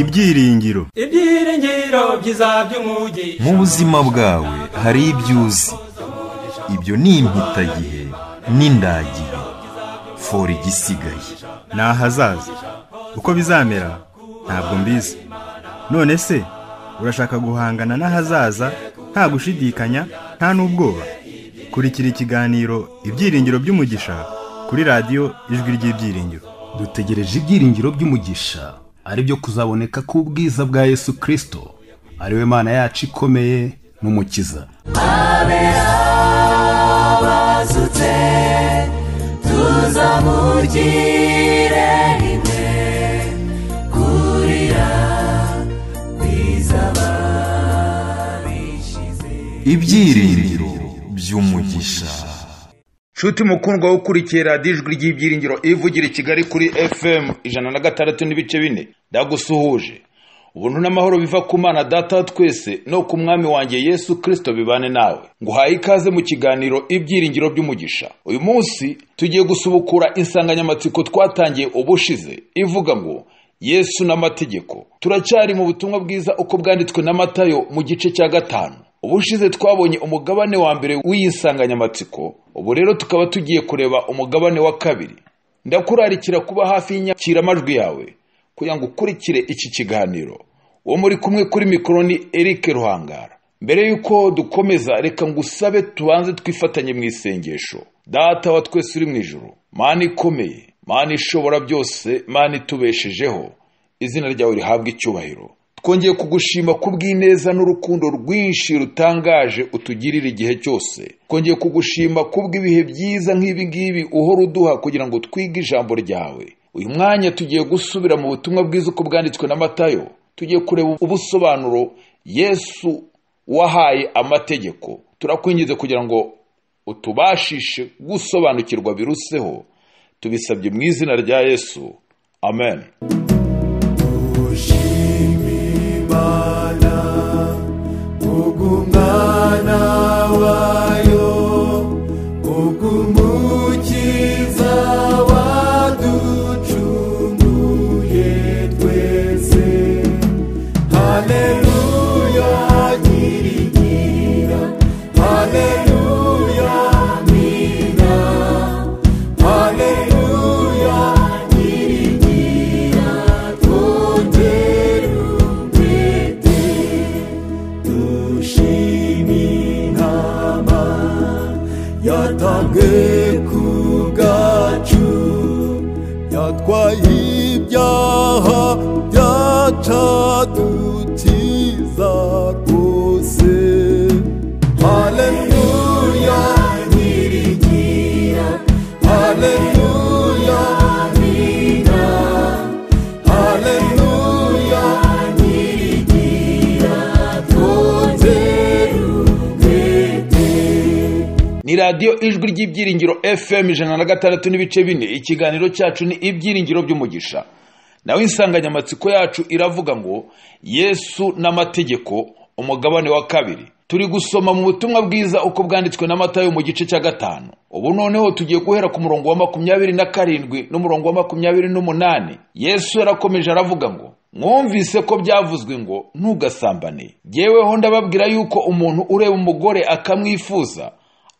ibyiringiro ibyiringiro byiza by'umugi mu buzima bwawe hari ibyo uzi ibyo ni impitagihe n'indagihe fora igisigaye ni ahazaza uko bizamera ntabwo mbizi none se urashaka guhangana n'ahazaza nta gushidikanya nta n'ubwoba kurikira ikiganiro ibyiringiro by'umugisha kuri radiyo ijwi ry'ibyiringiro dutegereje ibyiringiro by'umugisha ari byo kuzaboneka ku k'ubwiza bwa yesu kirisito ari we mana yacu ikomeye n'umukiza bazutse ibyiringiro by'umugisha nshuti mukundwa wo ukurikiye radiyo ijwi ry'ibyiringiro ivugira i kigali kuri fm ijana na gatandatu n'ibice bine ndagusuhuje ubuntu n'amahoro biva ku mana data twese no ku mwami wanjye yesu kirisito bibane nawe nguhaye ikaze mu kiganiro ibyiringiro by'umugisha uyu munsi tugiye gusubukura insanganyamatsiko twatangiye ubushize ivuga ngo yesu n'amategeko turacyari mu butumwa bwiza uko bwanditswe na matayo mu gice cya gatanu ubushize twabonye umugabane wa mbere w'iyi nsanganyamatsiko ubu rero tukaba tugiye kureba umugabane wa kabiri ndakurarikira kuba hafi y'inyakiramajwi yawe kugira ngo ukurikire iki kiganiro uwo muri kumwe kuri mikoro ni Eric ruhangara mbere y'uko dukomeza reka ngusabe tubanze twifatanye mu isengesho data wa twese uri mu ijoro mani ikomeye mani ishobora byose mani itubeshejeho izina ryawe rihabwa icyubahiro twongeye kugushima kubw'ineza n'urukundo rwinshi rutangaje utugirira igihe cyose twongeye kugushima kubw'ibihe byiza nk'ibi uhora uduha kugira ngo twige ijambo ryawe uyu mwanya tugiye gusubira mu butumwa bwiza uko bwanditswe na matayo tugiye kureba ubusobanuro yesu wahaye amategeko turakwingize kugira ngo utubashishe gusobanukirwa biruseho tubisabye mu izina rya yesu amen imana kugumana wawe ry'ibyiringiro fm ijana na gatandatu n'ibice bine ikiganiro cyacu ni ibyiringiro by'umugisha nawe insanganyamatsiko yacu iravuga ngo yesu n'amategeko umugabane wa kabiri turi gusoma mu butumwa bwiza uko bwanditswe na matayo mu gice cya gatanu ubu noneho tugiye guhera ku murongo wa makumyabiri na karindwi n'umurongo wa makumyabiri n'umunani yesu yarakomeje aravuga ngo mwumvise ko byavuzwe ngo ntugasambane yeweho ndababwira yuko umuntu ureba umugore akamwifuza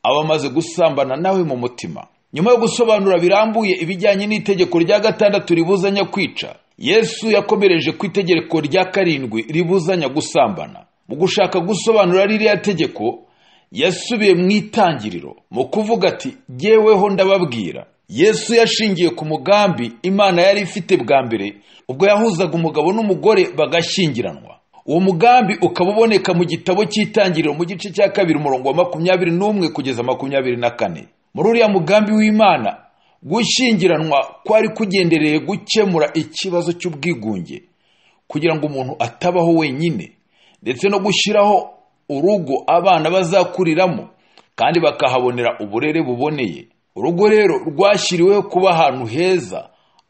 aba amaze gusambana nawe mu mutima nyuma yo gusobanura birambuye ibijyanye n'itegeko rya gatandatu ribuzanya kwica yesu yakomereje ku itegeko rya karindwi ribuzanya gusambana mu gushaka gusobanura ririya tegeko yasubiye mu itangiriro mu kuvuga ati “Jyeweho ndababwira yesu yashingiye ku mugambi imana yari ifite bwa mbere ubwo yahuzaga umugabo n'umugore bagashyingiranwa uwo mugambi ukaba uboneka mu gitabo cy'itangiriro mu gice cya kabiri umurongo wa makumyabiri n'umwe kugeza makumyabiri na kane muri uriya mugambi w'imana gushyingiranwa kwari kugendereye gukemura ikibazo cy'ubwigunge kugira ngo umuntu atabaho wenyine ndetse no gushyiraho urugo abana bazakuriramo kandi bakahabonera uburere buboneye urugo rero rwashyiriweho kuba ahantu heza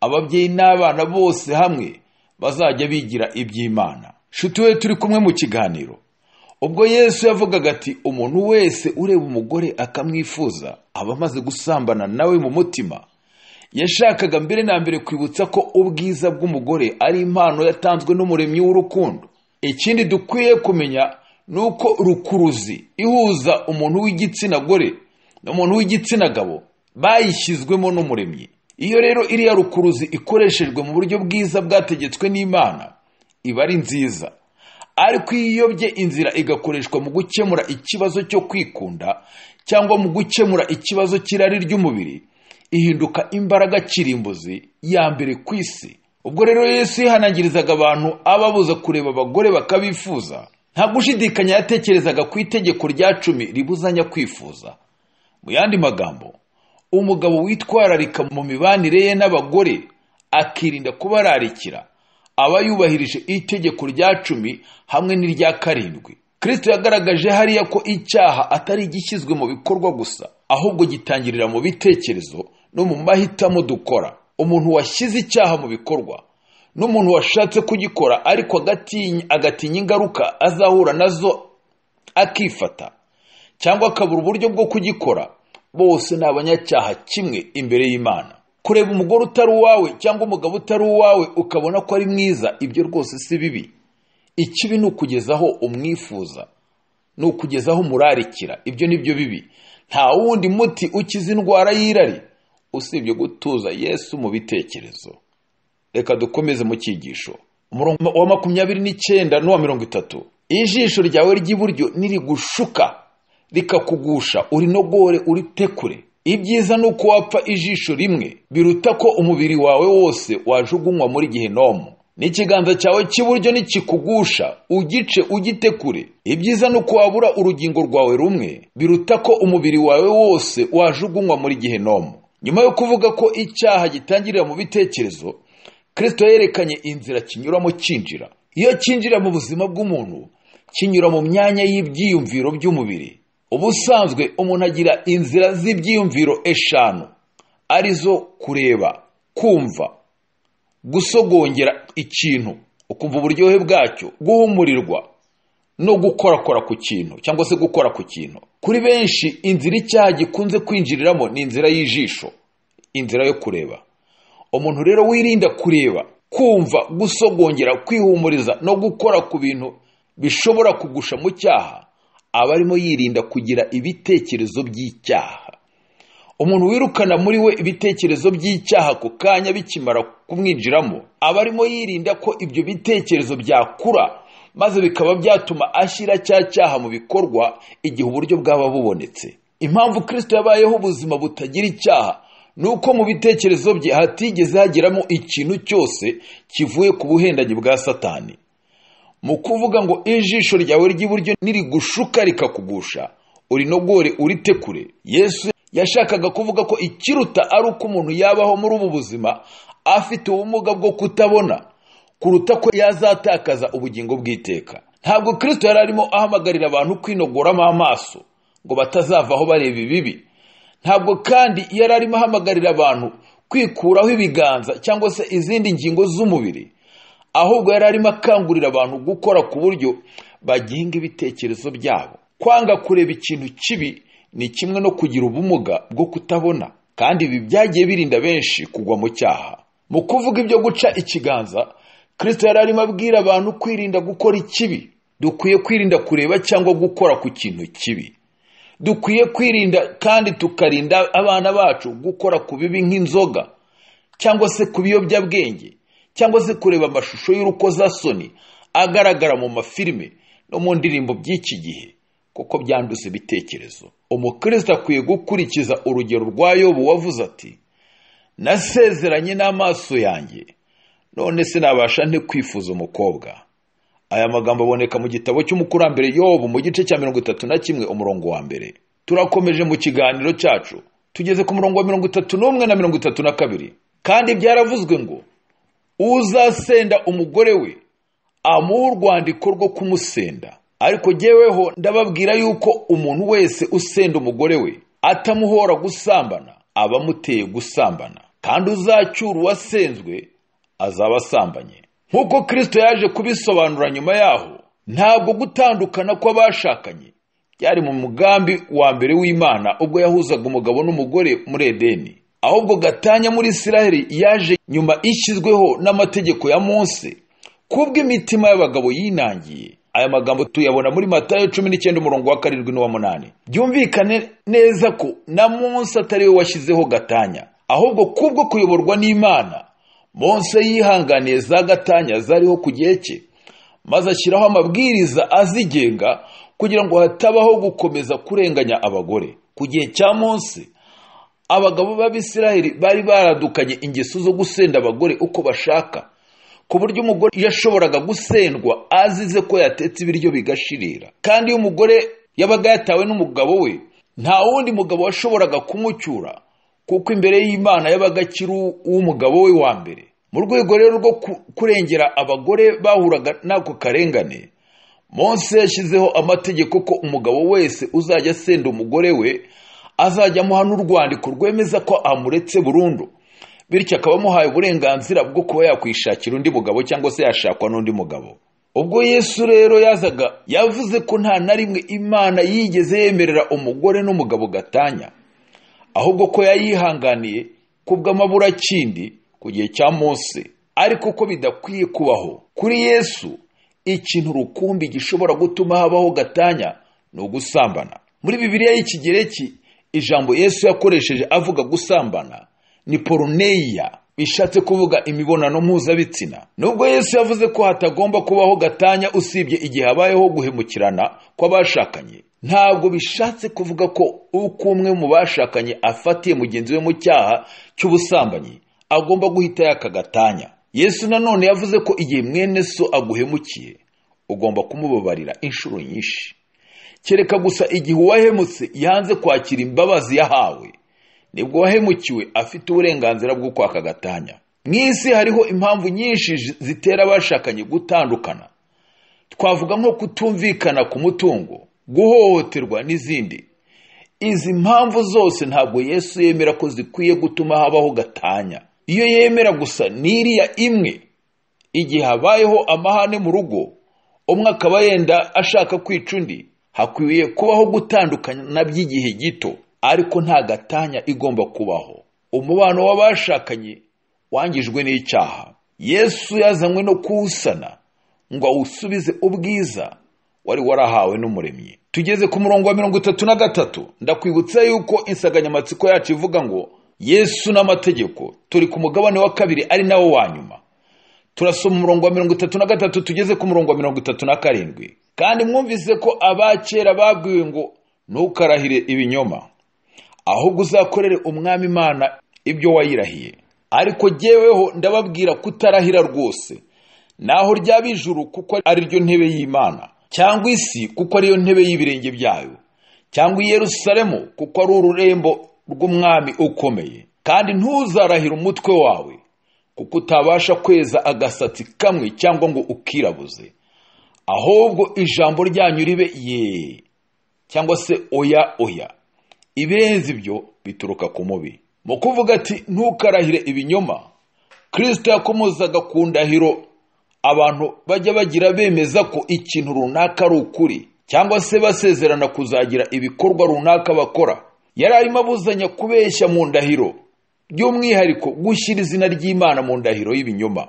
ababyeyi n'abana bose hamwe bazajya bigira iby'imana shuti we turi kumwe mu kiganiro ubwo yesu yavugaga ati umuntu wese ureba umugore akamwifuza aba amaze gusambana nawe mu mutima yashakaga mbere na mbere kwibutsa ko ubwiza bw'umugore ari impano yatanzwe n'umuremyi w'urukundo ikindi dukwiye kumenya ni uko rukuruzi ihuza umuntu w'igitsina gore n'umuntu w'igitsina gabo bayishyizwemo n'umuremyi iyo rero iriya rukuruzi ikoreshejwe mu buryo bwiza bwategetswe n'imana iba ari nziza ariko iyo iyobye inzira igakoreshwa mu gukemura ikibazo cyo kwikunda cyangwa mu gukemura ikibazo cy'irari ry'umubiri ihinduka imbaraga kirimbuzi ya mbere ku isi ubwo rero yesu yihanangirizaga abantu ababuza kureba abagore bakabifuza nta gushidikanya yatekerezaga ku itegeko rya cumi ribuzanya kwifuza mu yandi magambo umugabo witwararika mu mibanire ye n'abagore akirinda kubararikira aba yubahirije itegeko rya cumi hamwe n'irya karindwi Kristo yagaragaje hariya ko icyaha atari igishyizwe mu bikorwa gusa ahubwo gitangirira mu bitekerezo no mu mahitamo dukora umuntu washyize icyaha mu bikorwa n'umuntu washatse kugikora ariko agatinya ingaruka azahura nazo akifata cyangwa akabura uburyo bwo kugikora bose ni abanyacyaha kimwe imbere y'imana kureba umugore utari uwawe cyangwa umugabo utari uwawe ukabona ko ari mwiza ibyo rwose si bibi ikibi ni ukugezaho umwifuza ni ukugezaho umurarikira ibyo ni byo bibi nta wundi muti ukiza indwara y'irari usibye gutuza yesu mu bitekerezo reka dukomeze mu cyigisho umurongo wa makumyabiri n'icyenda n'uwa mirongo itatu ijisho ryawe ry'iburyo nirigushuka rikakugusha uri nogore uri uritekure ibyiza ni uko wapfa ijisho rimwe biruta ko umubiri wawe wose wajugunywa muri gihe nomu n'ikiganza cyawe cy'iburyo nikikugusha ugice ugite kure ibyiza ni uko wabura urugingo rwawe rumwe biruta ko umubiri wawe wose wajugunywa muri gihe gihenomu nyuma yo kuvuga ko icyaha gitangirira mu bitekerezo kirisito yerekanye inzira kinyuramo cyinjira iyo cyinjira mu buzima bw'umuntu kinyura mu myanya y'ibyiyumviro by'umubiri ubusanzwe umuntu agira inzira z'ibyiyumviro eshanu arizo kureba kumva gusogongera ikintu ukumva uburyohe bwacyo guhumurirwa no gukorakora ku kintu cyangwa se gukora ku kintu kuri benshi inzira icyaha gikunze kwinjiriramo ni inzira y'ijisho inzira yo kureba umuntu rero wirinda kureba kumva gusogongera kwihumuriza no gukora ku bintu bishobora kugusha mu cyaha aba arimo yirinda kugira ibitekerezo by'icyaha umuntu wirukana muri we ibitekerezo by'icyaha ku kanya bikimara kumwinjiramo aba arimo yirinda ko ibyo bitekerezo byakura maze bikaba byatuma ashyira cya cyaha mu bikorwa igihe uburyo bwaba bubonetse impamvu kirisito yabayeho ubuzima butagira icyaha ni uko mu bitekerezo bye hatigeze hagiramo ikintu cyose kivuye ku buhendanyi bwa satani mu kuvuga ngo ijisho ryawe ry'iburyo nirigushuka rikakugusha urinogore uritekure yesu yashakaga kuvuga ko ikiruta ari uko umuntu yabaho muri ubu buzima afite ubumuga bwo kutabona kuruta ko yazatakaza ubugingo bw'iteka ntabwo kirisito yari arimo ahamagarira abantu kwinogoramo amaso ngo batazavaho bareba ibibi ntabwo kandi yari arimo ahamagarira abantu kwikuraho ibiganza cyangwa se izindi ngingo z'umubiri ahubwo yari arimo akangurira abantu gukora ku buryo bagenga ibitekerezo byabo kwanga kureba ikintu kibi ni kimwe no kugira ubumuga bwo kutabona kandi ibi byagiye birinda benshi kugwa mu cyaha mu kuvuga ibyo guca ikiganza kirisita yari arimo abwira abantu kwirinda gukora ikibi dukwiye kwirinda kureba cyangwa gukora ku kintu kibi dukwiye kwirinda kandi tukarinda abana bacu gukora ku bibi nk'inzoga cyangwa se ku biyobyabwenge cyangwa se kureba amashusho y'urukozasoni agaragara mu mafilime no mu ndirimbo by'iki gihe kuko byanduza ibitekerezo umukristo akwiye gukurikiza urugero rwa yobu wavuze ati nasezeranye n'amaso yanjye none sinabasha nte kwifuza umukobwa aya magambo aboneka mu gitabo cy'umukurambere yobu mu gice cya mirongo itatu na kimwe umurongo wa mbere turakomeje mu kiganiro cyacu tugeze ku murongo wa mirongo itatu n'umwe na mirongo itatu na kabiri kandi byaravuzwe ngo uzasenda umugore we amuha urwandiko rwo kumusenda ariko jyeweho ndababwira yuko umuntu wese usenda umugore we atamuhora gusambana aba amuteye gusambana kandi uzacyura uwasenzwe azaba asambanye nk'uko kirisito yaje kubisobanura nyuma yaho ntabwo gutandukana kw'abashakanye byari mu mugambi wa mbere w'imana ubwo yahuzaga umugabo n'umugore muri edeni ahubwo gatanya muri isiraheli yaje nyuma ishyizweho n'amategeko ya munsi imitima y'abagabo yinangiye aya magambo tuyabona muri matayo cumi n'icyenda umurongo wa karindwi n'uwa munani byumvikane neza ko na munsi atari we washyizeho gatanya ahubwo kubwo kuyoborwa n'imana munsi yihanganiye za gatanya zariho ku gihe cye maze ashyiraho amabwiriza azigenga kugira ngo hatabaho gukomeza kurenganya abagore ku gihe cya munsi abagabo b'abisiraheli bari baradukanye ingeso zo gusenda abagore uko bashaka ku buryo umugore yashoboraga gusendwa azize ko yatetse ibiryo bigashirira kandi iyo umugore yabaga yatawe n'umugabo we nta wundi mugabo washoboraga kumucyura kuko imbere y'imana yabaga akiri uw'umugabo we wa mbere mu rwego rero rwo kurengera abagore bahuraga n'ako karengane Mose yashyizeho amategeko ko umugabo wese uzajya asenda umugore we azajya amuha n'urwandiko rwemeza ko amuretse burundu bityo akaba amuhaye uburenganzira bwo kuba yakwishakira undi mugabo cyangwa se yashakwa n'undi mugabo ubwo yesu rero yazaga yavuze ko nta na rimwe imana yigeze yemerera umugore n'umugabo gatanya ahubwo ko yayihanganiye kubw'amaburakindi ku gihe cya munsi ariko ko bidakwiye kubaho kuri yesu ikintu rukumbi gishobora gutuma habaho gatanya ni ugusambana muri bibiliya y'ikigereki ijambo yesu yakoresheje avuga gusambana ni poroneya bishatse kuvuga imibonano mpuzabitsina nubwo yesu yavuze ko hatagomba kubaho gatanya usibye igihe habayeho guhemukirana kw'abashakanye ntabwo bishatse kuvuga ko uko umwe mu bashakanye afatiye mugenzi we mu cyaha cy'ubusambanyi agomba guhita yaka gatanya yesu nanone yavuze ko igihe mwene so aguhemukiye ugomba kumubabarira inshuro nyinshi kereka gusa igihe uwahemutse yanze kwakira imbabazi yahawe nibwo wahemukiwe afite uburenganzira bwo kwaka agatanya mu isi hariho impamvu nyinshi zitera abashakanye gutandukana twavuga nko kutumvikana ku mutungo guhohoterwa n'izindi izi mpamvu zose ntabwo yesu yemera ko zikwiye gutuma habaho gatanya iyo yemera gusa n'iriya imwe igihe habayeho amahane mu rugo umwe akaba yenda ashaka kwica undi hakwiriye kubaho gutandukana by'igihe gito ariko nta gatanya igomba kubaho umubano w'abashakanye wangijwe n'icyaha yesu yazanywe no kuwusana ngo awusubize ubwiza wari warahawe n'umuremyi tugeze ku murongo wa mirongo itatu na gatatu ndakwibutsa yuko insanganyamatsiko yacu ivuga ngo yesu n'amategeko turi ku mugabane wa kabiri ari nawo wa nyuma turasoma umurongo wa mirongo itatu na gatatu tugeze ku murongo wa mirongo itatu na karindwi kandi mwumvise ko abakera babwiwe ngo ntukarahire ibinyoma ahubwo uzakorere umwami imana ibyo wayirahiye ariko jyeweho ndababwira kutarahira rwose naho ryaba ijuru kuko ari ryo ntebe y'imana cyangwa isi kuko ariyo ntebe y'ibirenge byayo cyangwa i Yerusalemu kuko ari ururembo rw'umwami ukomeye kandi ntuzarahire umutwe wawe kuko utabasha kweza agasatsi kamwe cyangwa ngo ukirabuze ahubwo ijambo ryanyu ribe ye cyangwa se oya oya ibirenze ibyo bituruka ku mubi mu kuvuga ati ntukarahire ibinyoma kirisita yakomozaga ku ndahiro abantu bajya bagira bemeza ko ikintu runaka ari ukuri cyangwa se basezerana kuzagira ibikorwa runaka bakora yari arimo abuzanya kubeshya mu ndahiro by'umwihariko gushyira izina ry'imana mu ndahiro y'ibinyoma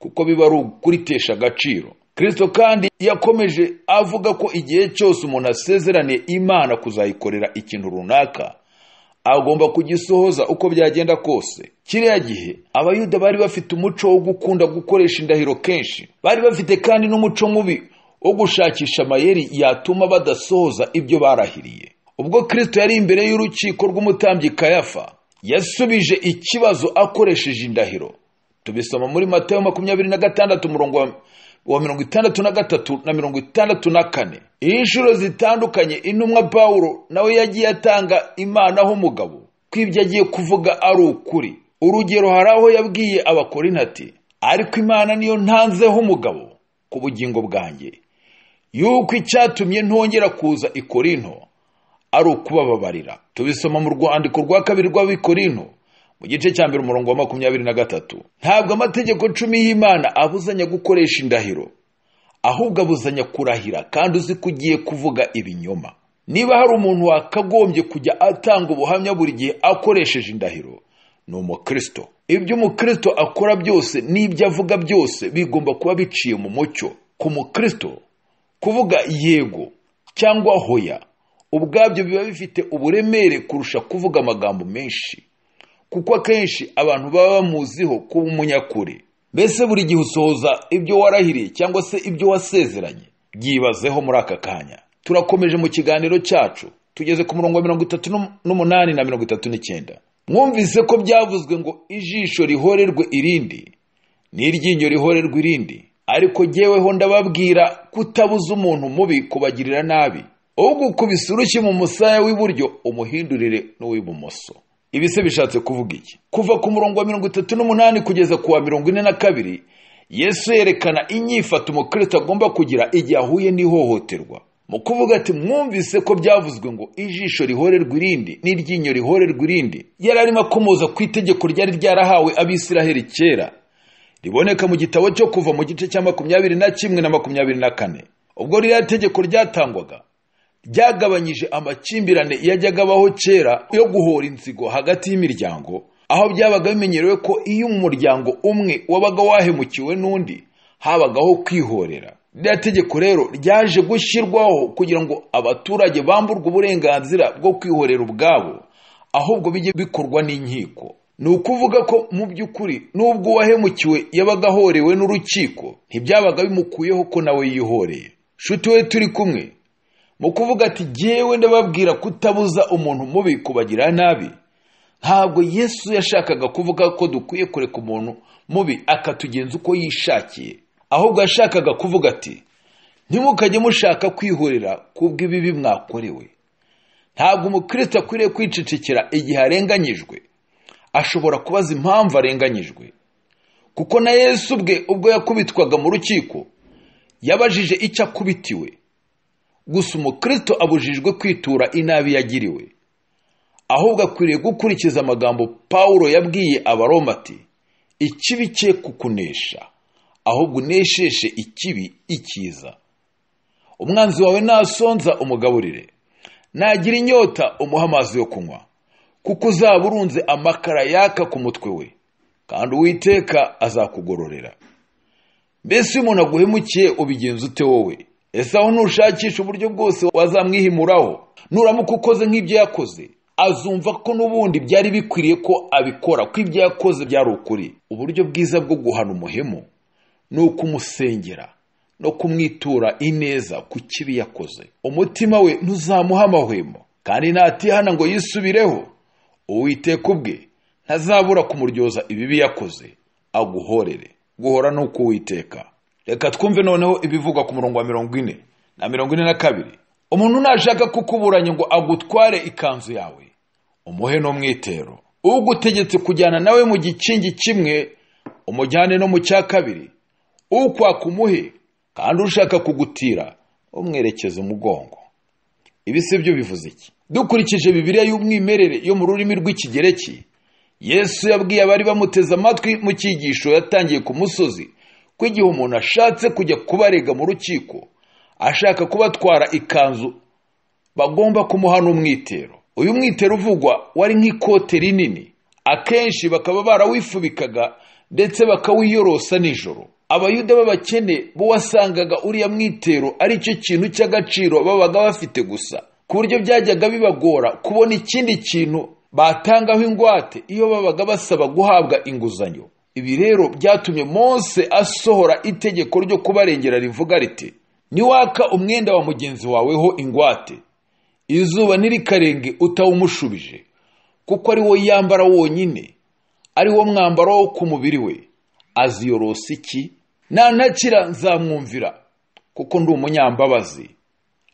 kuko biba ari ukuritesha agaciro kristo kandi yakomeje avuga ko igihe cyose umuntu asezeraniye imana kuzayikorera ikintu runaka agomba kugisohoza uko byagenda kose kiriya gihe abayuda bari bafite umuco wo gukunda gukoresha indahiro kenshi bari bafite kandi n'umuco mubi wo gushakisha amayeri yatuma badasohoza ibyo barahiriye ubwo kirisito yari imbere y'urukiko rw'umutambyi kayafa yasubije ikibazo akoresheje indahiro tubisoma muri matayo makumyabiri na gatandatu umurongo wa mirongo itandatu na gatatu na mirongo itandatu na kane inshuro zitandukanye intumwa pawulo nawe yagiye atanga imana h'umugabo ko ibyo agiye kuvuga ari ukuri urugero hari aho yabwiye ati ariko imana niyo ntanzeho umugabo ku bugingo bwanjye yuko icyatumye ntongera kuza i korinto ari ukubababarira tubisoma mu rwandiko rwa kabiri rw'abikorinto mu gice cya mbere umurongo wa makumyabiri na gatatu ntabwo amategeko cumi y'imana abuzanya gukoresha indahiro ahubwo abuzanya kurahira kandi uzi ko ugiye kuvuga ibinyoma niba hari umuntu wakagombye kujya atanga ubuhamya buri gihe akoresheje indahiro ni umukristo ibyo umukristo akora byose n'ibyo avuga byose bigomba kuba biciye mu mucyo ku mukristo kuvuga yego cyangwa hoya ubwabyo biba bifite uburemere kurusha kuvuga amagambo menshi kuko akenshi abantu baba bamuziho kuba umunyakuri mbese buri gihe usohoza ibyo warahiriye cyangwa se ibyo wasezeranye byibazeho muri aka kanya turakomeje mu kiganiro cyacu tugeze ku murongo wa mirongo itatu n'umunani na mirongo itatu n'icyenda mwumvise ko byavuzwe ngo ijisho rihorerwe irindi n'iryinyo rihorerwe irindi ariko jyeweho ndababwira kutabuza umuntu mubi kubagirira nabi ugukubise urushyi mu musaya w'iburyo umuhindurire n'uw'ibumoso ibi se bishatse kuvuga iki kuva ku murongo wa mirongo itatu n'umunani kugeza ku wa mirongo ine na kabiri yesu yerekana inyifato umukristo agomba kugira igihe ahuye n'ihohoterwa mu kuvuga ati mwumvise ko byavuzwe ngo ijisho rihorerwa irindi n'iryinyo rihorerwa irindi yari arimo akomoza ku itegeko ryari ryarahawe abisiraheli kera riboneka mu gitabo cyo kuva mu gice cya makumyabiri na kimwe na makumyabiri na kane ubwo ririya tegeko ryatangwaga byagabanyije amakimbirane yajyaga abaho kera yo guhora insigo hagati y'imiryango aho byabaga bimenyerewe ko iyo umuryango umwe wabaga wahemukiwe n'undi habagaho kwihorera ririya tegeko rero ryaje gushyirwaho kugira ngo abaturage bamburwe uburenganzira bwo kwihorera ubwabo ahubwo bijye bikorwa n'inkiko ni ukuvuga ko mu by'ukuri n'ubwo uwahemukiwe yabaga ahorewe n'urukiko ntibyabaga bimukuyeho ko nawe yihoreye shuti we turi kumwe mu kuvuga ati jyewe ndababwira kutabuza umuntu mubi kubagira nabi ntabwo yesu yashakaga kuvuga ko dukwiye kureka umuntu mubi akatugenza uko yishakiye ahubwo yashakaga kuvuga ati ntimukajye mushaka kwihorera kubw'ibibi mwakorewe ntabwo umukristo akwiriye kwicecekera igihe arenganyijwe ashobora kubaza impamvu arenganyijwe kuko na yesu ubwe ubwo yakubitwaga mu rukiko yabajije icyo akubitiwe gusa umukristo abujijwe kwitura inabi yagiriwe ahubwo akwiriye gukurikiza amagambo paul yabwiye abaroma ati ikibi cye kukunesha ahubwo unesheshe ikibi ikiza umwanzi wawe nasonza umugaburire nagira inyota umuha amazi yo kunywa kuko uzaba urunze amakara yaka ku mutwe we kandi uwiteka azakugororera mbese iyo umuntu aguhemukiye ubigenza ute wowe ese aho nushakisha uburyo bwose wazamwihimuraho nuramuka ukoze nk'ibyo yakoze azumva ko n'ubundi byari bikwiriye ko abikora ko ibyo yakoze byari ukuri uburyo bwiza bwo guhana umuhemu ni ukumusengera no kumwitura ineza ku kibi yakoze umutima we ntuzamuhe amahwemo kandi natihana ngo yisubireho uwiteka ubwe ntazabura kumuryoza ibibi yakoze aguhorere guhora ni uko uwiteka reka twumve noneho ibivugwa ku murongo wa mirongo ine na mirongo ine na kabiri umuntu najyaga kukuburanye ngo agutware ikanzu yawe umuhe n'umwitero ugutegetse kujyana nawe mu gikingi kimwe umujyane no mu cya kabiri ukwa kumuhe kandi ushaka kugutira umwerekeza umugongo ibi si byo bivuze iki dukurikije bibiriya y'umwimerere yo mu rurimi rw'ikigereki yesu yabwiye abari bamuteze amatwi mu cyigisho yatangiye ku musozi ko igihe umuntu ashatse kujya kubarega mu rukiko ashaka kubatwara ikanzu bagomba kumuha n'umwitero uyu mwitero uvugwa wari nk'ikote rinini akenshi bakaba barawifubikaga ndetse bakawiyorosa nijoro abayuda b'abakene bo wasangaga uriya mwitero ari cyo kintu cy'agaciro babaga bafite gusa ku buryo byajyaga bibagora kubona ikindi kintu batangaho ingwate iyo babaga basaba guhabwa inguzanyo ibi rero byatumye Mose asohora itegeko ryo kubarengera rivuga riti niwaka umwenda wa mugenzi wawe ho ingwate izuba nirikarenge utawumushubije kuko ari wo yambara wonyine ari wo mwambaro wo ku mubiri we aziyorosa iki nantakira nzamwumvira kuko ndi umunyambabazi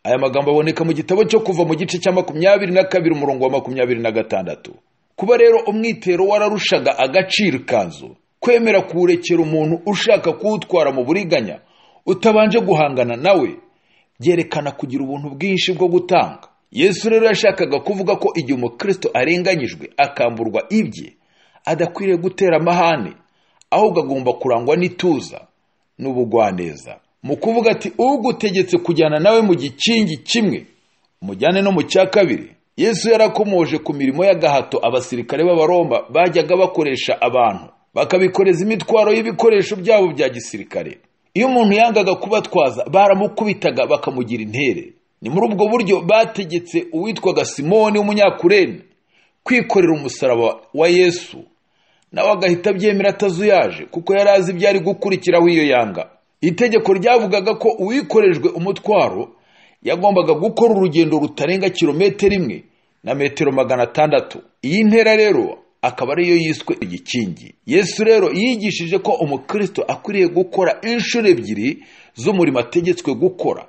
aya magambo aboneka mu gitabo cyo kuva mu gice cya makumyabiri na kabiri umurongo wa makumyabiri na gatandatu kuba rero umwitero wararushaga agaciro ikanzu kwemera kuwurekera umuntu ushaka kuwutwara mu buriganya utabanje guhangana nawe byerekana kugira ubuntu bwinshi bwo gutanga yesu rero yashakaga kuvuga ko igihe umukristo arenganyijwe akamburwa ibye adakwiriye gutera amahane ahubwo agomba kurangwa n'ituza n'ubugwaneza mu kuvuga ati ugutegetse kujyana nawe mu gikingi kimwe mujyane no mu cya kabiri yesu yarakomoje ku mirimo y'agahato abasirikare b'abaromba bajyaga bakoresha abantu bakabikoreza imitwaro y'ibikoresho byabo bya gisirikare iyo umuntu yangaga kubatwaza baramukubitaga bakamugira intere ni muri ubwo buryo bategetse uwitwaga simoni w'umunyakurene kwikorera umusaraba wa yesu nawe agahita abyemera atazuyaje kuko yari azi ibyari gukurikiraho iyo yanga itegeko ryavugaga ko uwikorejwe umutwaro yagombaga gukora urugendo rutarenga kilometero imwe na metero magana atandatu iyi ntera rero akaba ariyo yiswe igikingi yesu rero yigishije ko umukristo akwiriye gukora inshuro ebyiri z'umurimo ategetswe gukora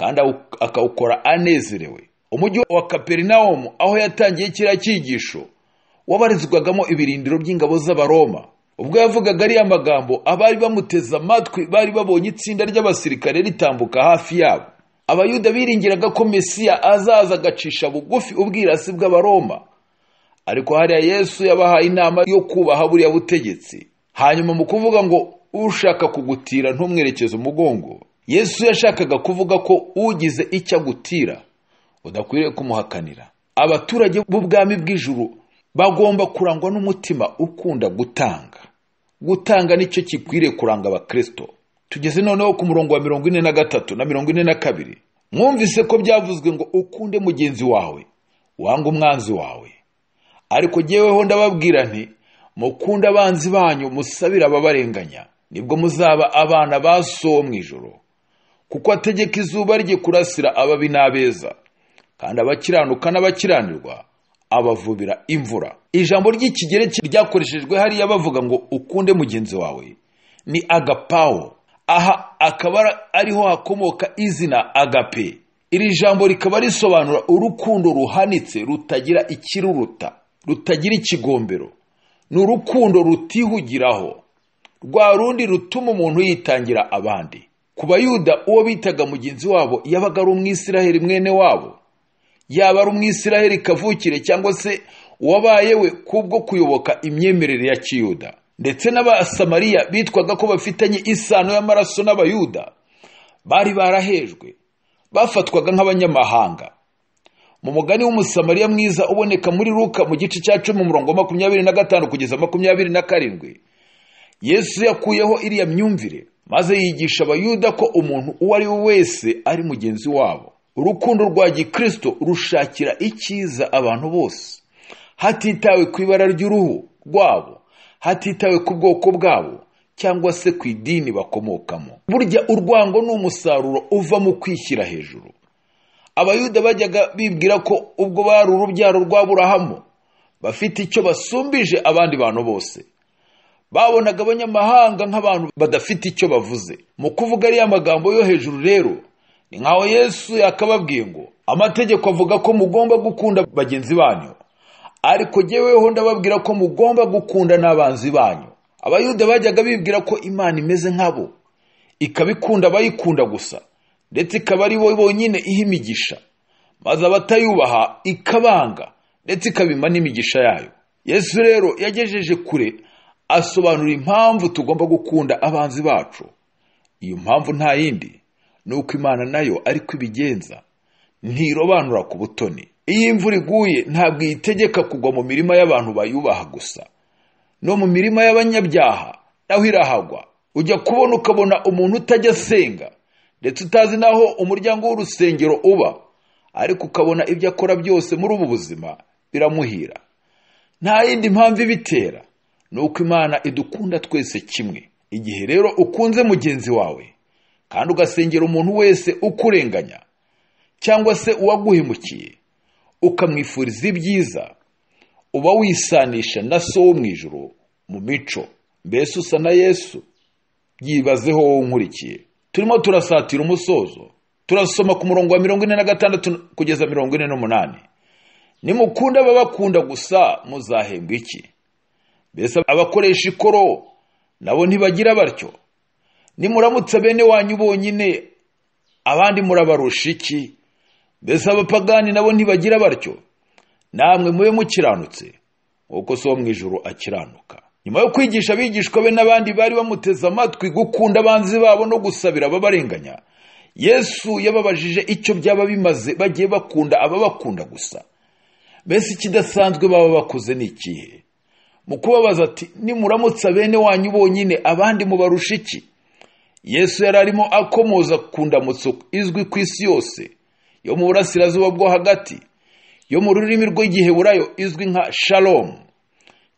kandi akawukora anezerewe umujyi wa kaperinawumu aho yatangiye kiriya cyigisho wabarizwagamo ibirindiro by'ingabo z'abaroma ubwo yavugaga ariya magambo abari bamuteze amatwi bari babonye itsinda ry'abasirikare ritambuka hafi yabo abayuda biringiraga ko mesiya azaza agacisha bugufi ubwirasi bw'abaroma ariko hariya yesu yabahaye inama yo kubaha buriya butegetsi hanyuma mu kuvuga ngo ushaka kugutira ntumwerekeze umugongo yesu yashakaga kuvuga ko ugize icyo agutira udakwiriye kumuhakanira abaturage b'ubwami bw'ijuru bagomba kurangwa n'umutima ukunda gutanga gutanga nicyo gikwiriye kuranga abakristo tugeze noneho ku murongo wa mirongo ine na gatatu na mirongo ine na kabiri mwumvise ko byavuzwe ngo ukunde mugenzi wawe wanga umwanzi wawe ariko ngeweho ndababwira nti “mukunda abanzi banyu musabira ababarenganya nibwo muzaba abana ba mu ijoro kuko ategeka izuba rye kurasira ababi n'abeza kandi abakiranuka n'abakiranirwa abavubira imvura ijambo ry'ikigereki ryakoreshejwe hariya bavuga ngo ukunde mugenzi wawe ni agapawo aha akaba ariho hakomoka izina agape iri jambo rikaba risobanura urukundo ruhanitse rutagira ikiruruta rutagira ikigombero ni urukundo rutihugiraho rwa rundi rutuma umuntu yitangira abandi ku bayuda uwo bitaga mugenzi wabo yabaga ari umwisiraheli mwene wabo yaba ari umwisiraheli kavukire cyangwa se uwabaye we kubwo kuyoboka imyemerere ya kiyuda ndetse n'abasamariya bitwaga ko bafitanye isano y'amaraso n'abayuda bari barahejwe bafatwaga nk'abanyamahanga mu mugani w'umusamariya mwiza uboneka muri ruka mu gice cya cumi umurongo wa makumyabiri na gatanu kugeza makumyabiri na karindwi yesu yakuyeho iriya myumvire maze yigisha abayuda ko umuntu uwo ari we wese ari mugenzi wabo urukundo rwa gikristo rushakira icyiza abantu bose hatitawe ku ibara ry'uruhu rwabo hatitawe ku bwoko bwabo cyangwa se ku idini bakomokamo burya urwango ni umusaruro uva mu kwishyira hejuru abayuda bajyaga bibwira ko ubwo bari urubyaro rwa burahamu bafite icyo basumbije abandi bantu bose babonaga abanyamahanga nk'abantu badafite icyo bavuze mu kuvuga ariya magambo yo hejuru rero ni nkaho yesu yakababwiye ngo amategeko avuga ko mugomba gukunda bagenzi banyu ariko jyeweho ndababwira ko mugomba gukunda n'abanzi banyu abayuda bajyaga bibwira ko imana imeze nk'abo ikaba ikunda abayikunda gusa ndetse ikaba ari bo bonyine iha imigisha maze abatayubaha ikabanga ndetse ikabima n'imigisha yayo yesu rero yagejeje kure asobanura impamvu tugomba gukunda abanzi bacu iyo mpamvu nta yindi ni uko imana nayo ariko ibigenza ntirobanura ku butoni iyo imvura iguye ntabwo iyitegeka kugwa mu mirima y'abantu bayubaha gusa no mu mirima y'abanyabyaha naho irahagwa ujya kubona ukabona umuntu utajya asenga ndetse utazi n'aho umuryango w'urusengero uba ariko ukabona ibyo akora byose muri ubu buzima biramuhira nta yindi mpamvu ibitera ni uko imana idukunda twese kimwe igihe rero ukunze mugenzi wawe kandi ugasengera umuntu wese ukurenganya cyangwa se uwaguhemukiye ukamwifuriza ibyiza uba wisanisha na so wo mu ijoro mu mico mbese usa na yesu byibazeho wowe nkurikiye turimo turasatira umusozo turasoma ku murongo wa mirongo ine na gatandatu kugeza mirongo ine n'umunani nimukunda ababakunda gusa muzahembwa iki mbese abakoresha ikoro nabo ntibagira batyo nimuramutse bene wanyu bonyine abandi murabarusha iki mbese abapagani nabo ntibagira batyo namwe mube mukiranutse nk'uko so mu ijoro akiranuka nyuma yo kwigisha abigishwa be n'abandi bari bamuteze amatwi gukunda abanzi babo no gusabira ababarenganya yesu yababajije icyo byaba bimaze bagiye bakunda ababakunda gusa mbese ikidasanzwe baba bakuze ni ikihe mu kubabaza ati nimuramutsa bene wanyu bonyine abandi mubarusha iki yesu yari arimo akomoza ku ndamutso izwi ku isi yose yo mu burasirazuba bwo hagati yo mu rurimi rw'igiheburayo izwi nka shalomu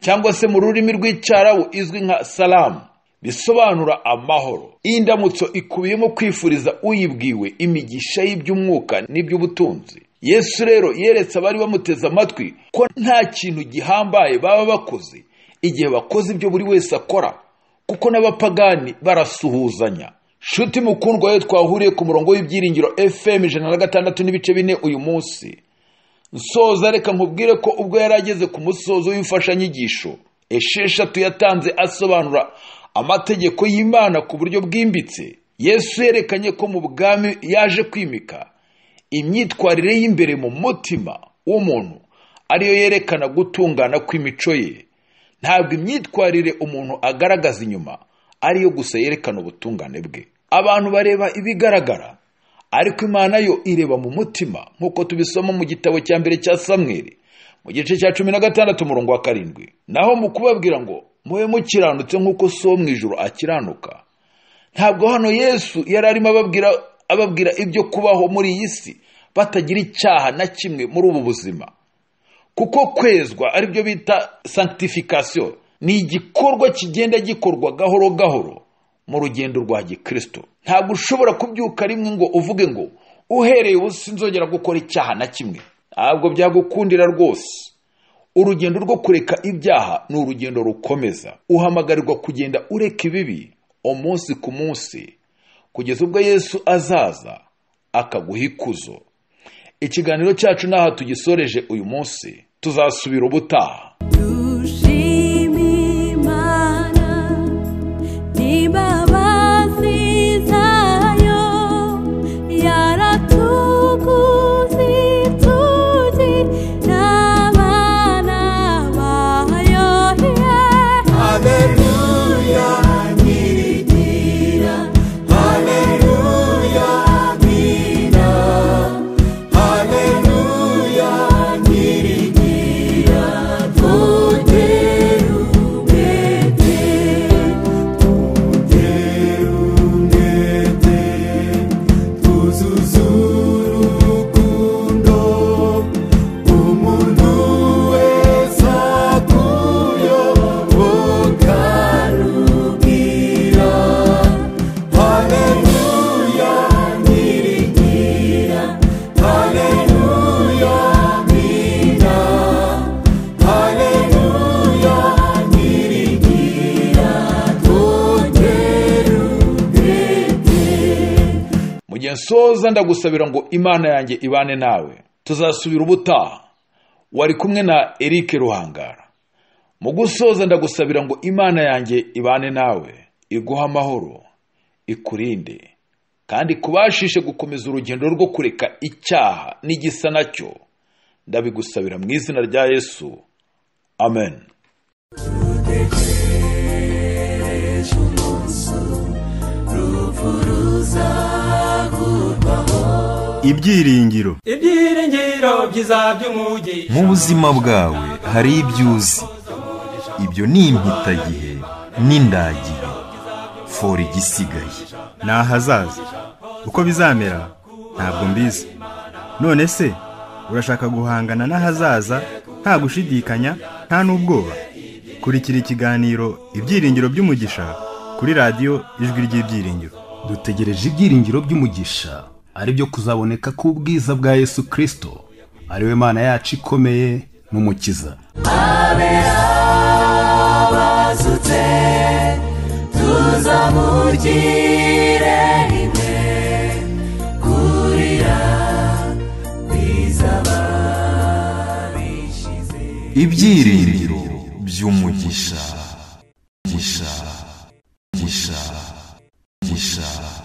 cyangwa se mu rurimi rw'icyarabu izwi nka salamu bisobanura amahoro iyi ndamutso ikubiyemo kwifuriza uyibwiwe imigisha y'iby'umwuka n'iby'ubutunzi yesu rero yeretse abari bamuteze amatwi ko nta kintu gihambaye baba bakoze igihe bakoze ibyo buri wese akora kuko n'abapagani barasuhuzanya nshuti mukundwa yo twahuriye ku murongo w'ibyiringiro fm ijana na gatandatu n'ibice bine uyu munsi nsoza reka nkubwire ko ubwo yari ageze ku musozo w'imfashanyigisho esheshatu yatanze asobanura amategeko y'imana ku buryo bwimbitse yesu yerekanye ko mu bwami yaje kwimika imyitwarire y'imbere mu mutima w'umuntu ariyo yerekana gutungana kw'imico ye ntabwo imyitwarire umuntu agaragaza inyuma ariyo gusa yerekana ubutungane bwe abantu bareba ibigaragara ariko imana yo ireba mu mutima nk'uko tubisoma mu gitabo cya mbere cya samweri mu gice cya cumi na gatandatu umurongo wa karindwi naho mu kubabwira ngo mube mukiranutse nk'uko so mu ijoro akiranuka ntabwo hano yesu yari arimo ababwira ababwira ibyo kubaho muri iyi si batagira icyaha na kimwe muri ubu buzima kuko kwezwa aribyo bita santifikasiyo ni igikorwa kigenda gikorwa gahoro gahoro mu rugendo rwa gikirisito ntabwo ushobora kubyuka rimwe ngo uvuge ngo uhereye ubu sinzongera gukora icyaha na kimwe ntabwo byagukundira rwose urugendo rwo kureka ibyaha ni urugendo rukomeza uhamagarirwa kugenda ureka ibibi umunsi ku munsi kugeza ubwo yesu azaza akaguha ikuzo ikiganiro cyacu n'aha tugisoreje uyu munsi tuzasubira ubutaha muhoza ndagusabira ngo imana yanjye ibane nawe tuzasubira ubutaha wari kumwe na eric ruhangara mu gusoza ndagusabira ngo imana yanjye ibane nawe iguhe amahoro ikurinde kandi kubashishe gukomeza urugendo rwo kureka icyaha n'igisa nacyo ndabigusabira mu izina rya yesu amen ruza ibyiringiro ibyiringiro byiza by'umugi mu buzima bwawe hari ibyo uzi ibyo ni impitagihe n'indagihe fora igisigaye ni ahazaza uko bizamera ntabwo mbizi none se urashaka guhangana n'ahazaza nta gushidikanya nta n'ubwoba kurikira ikiganiro ibyiringiro by'umugisha kuri radiyo ijwi ry'ibyiringiro dutegereje ibyiringiro by'umugisha ari byo kuzaboneka k'ubwiza bwa yesu kirisito ari mana yacu ikomeye n'umukiza abe abazutse tuzamugire rimwe kurira kwizaba bishize ibyiringiro by'umugisha gisha gisha gisha